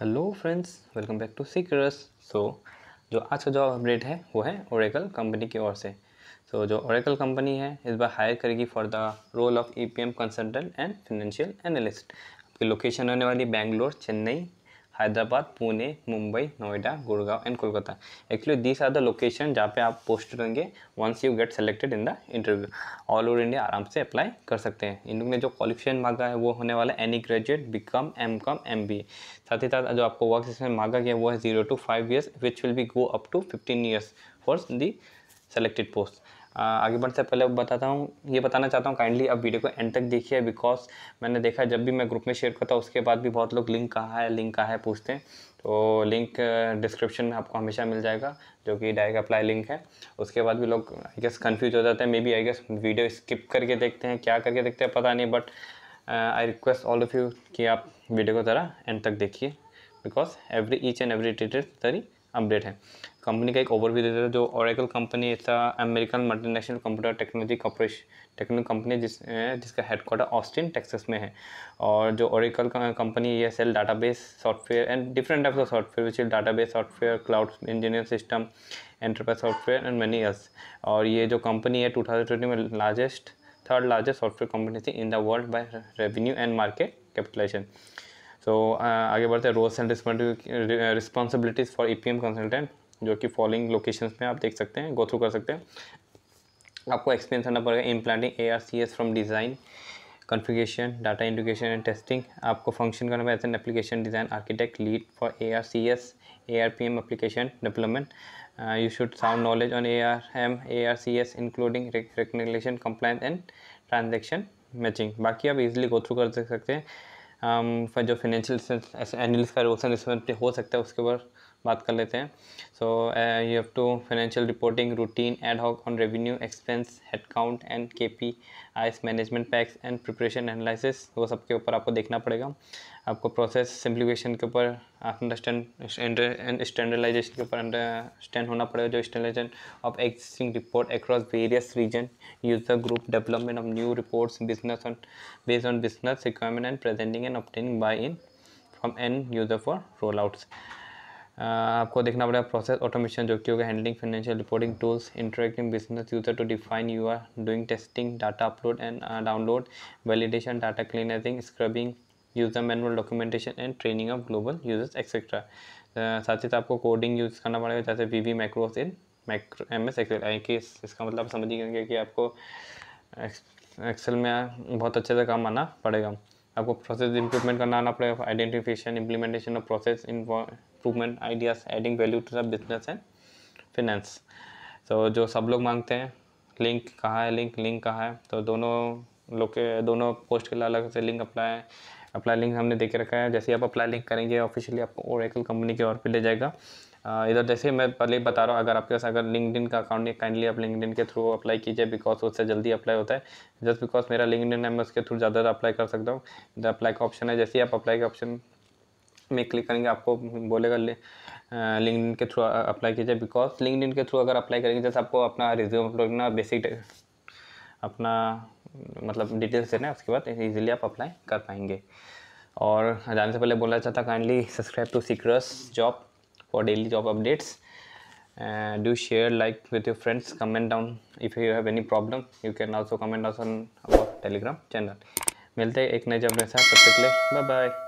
hello friends welcome back to सीकरस so जो आज का जो अपडेट है वो है ओरेकल कंपनी की ओर से सो so, जो ओरेकल कंपनी है इस बार हायर करेगी for the role of E P M consultant and financial analyst आपकी लोकेशन होने वाली Bangalore Chennai Hyderabad Pune Mumbai Noida Gurgaon and Kolkata actually these are the location जहाँ पे आप पोस्ट होंगे once you get selected in the interview all over India आराम से अप्लाई कर सकते हैं इन लोग ने जो क्वालिफिकेशन मांगा है वो होने वाला है any graduate B com M com M B साथ ही साथ जो आपको वर्क इसमें मांगा गया वो है zero two five years which will be go up to fifteen years for the selected post आगे बढ़ने से पहले बताता हूँ ये बताना चाहता हूँ काइंडली अब वीडियो को एंड तक देखिए बिकॉज मैंने देखा जब भी मैं ग्रुप में शेयर करता हूँ उसके बाद भी बहुत लोग लिंक कहाँ है लिंक कहाँ है पूछते हैं तो लिंक डिस्क्रिप्शन में आपको हमेशा मिल जाएगा जो कि डायरेक्ट अप्लाई लिंक है उसके बाद भी लोग आई गेस कन्फ्यूज हो जाते हैं maybe I guess video skip करके देखते हैं क्या करके देखते हैं पता नहीं but I request all of you कि आप वीडियो को ज़रा एंड तक देखिए because every each and every detail तरी अपडेट है कंपनी का एक ओवरव्यू देता है जो ओरेकल कंपनी था American multinational computer technology corporation techno company जिस जिसका हेडक्वार्टर ऑस्टिन टेक्सास में है और जो ओरेकल कंपनी ये sell database software and different types of software which is database software cloud engineer system enterprise software and many us और ये जो कंपनी है टू में largest third largest software company थी in the world by revenue and market capitalisation so so, uh, आगे बढ़ते हैं roles and responsibilities for E consultant जो कि फॉलोइंग लोकेशंस में आप देख सकते हैं गो थ्रू कर सकते हैं आपको एक्सपीरियंस करना पड़ेगा implanting A R C S from design configuration data integration and testing आपको फंक्शन करना पड़ेगा an application design architect lead for A R C S A R P M application development you should sound knowledge on A R M A R C S including regulation compliance and transaction matching बाकी आप easily go through कर सकते हैं जो financial analyst का roles and हो सकता है उसके ऊपर बात कर लेते हैं so you have to financial reporting routine ad hoc on revenue expense head count and K P S management packs and preparation analysis वो सब के ऊपर आपको देखना पड़ेगा आपको प्रोसेस सिंप्लीफिकेशन के ऊपर अंडरस्टैंड स्टैंडर्डाइजेशन के ऊपर अंडरस्टैंड होना पड़ेगा जो standardisation of existing report across various region use the group development of new reports business on based on business requirement and presenting and obtaining buy in from an user for roll outs आपको देखना पड़ेगा process automation जो कि होगा handling financial reporting tools interacting business user to define you are doing testing data upload and download validation data cleaning scrubbing user manual documentation and training of global users etcetera साथ ही साथ आपको coding use करना पड़ेगा जैसे V V macros in macro M S Excel आई के इसका मतलब आप समझिए कि आपको एक्सेल में बहुत अच्छे से काम आना पड़ेगा आपको प्रोसेस इंप्रूवमेंट करना आना पड़ेगा identification implementation of process improvement ideas adding value to the business and finance तो जो सब लोग मांगते हैं लिंक कहाँ है लिंक लिंक कहाँ है तो दोनों लोग के दोनों पोस्ट के लिए अलग से लिंक अप्लाई है अप्लाई लिंक हमने देख रखा है जैसे आप अप्लाई लिंक करेंगे ऑफिशियली आपको ओरेकल कंपनी के और पे ले जाएगा इधर जैसे मैं पहले बता रहा हूँ अगर आपके पास अगर लिंकड का अकाउंट है काइंडली आप लिंकड के थ्रू अप्लाई कीजिए बिकॉज उससे जल्दी अप्लाई होता है जस्ट बिकॉज मेरा लिंकड है मैं उसके थ्रू ज़्यादा अप्लाई कर सकता हूँ इधर अप्लाई का ऑप्शन है जैसे ही आप अप्लाई का ऑप्शन में क्लिक करेंगे आपको बोलेगा लिंकड के थ्रू अप्लाई कीजिए बिकॉज लिंकड के थ्रू अगर अप्लाई करेंगे जैसे आपको अपना रिज्यूम अपलोड करना बेसिक अपना मतलब डिटेल्स देना है उसके बाद इजीली आप अप्लाई कर पाएंगे और जाने से पहले बोलना चाहता काइंडली सब्सक्राइब टू सीक्रस job for daily job updates uh, do share like with your friends comment down if you have any problem you can also comment us on our telegram channel milte हैं एक नए जब के साथ तब तक के लिए बाय बाय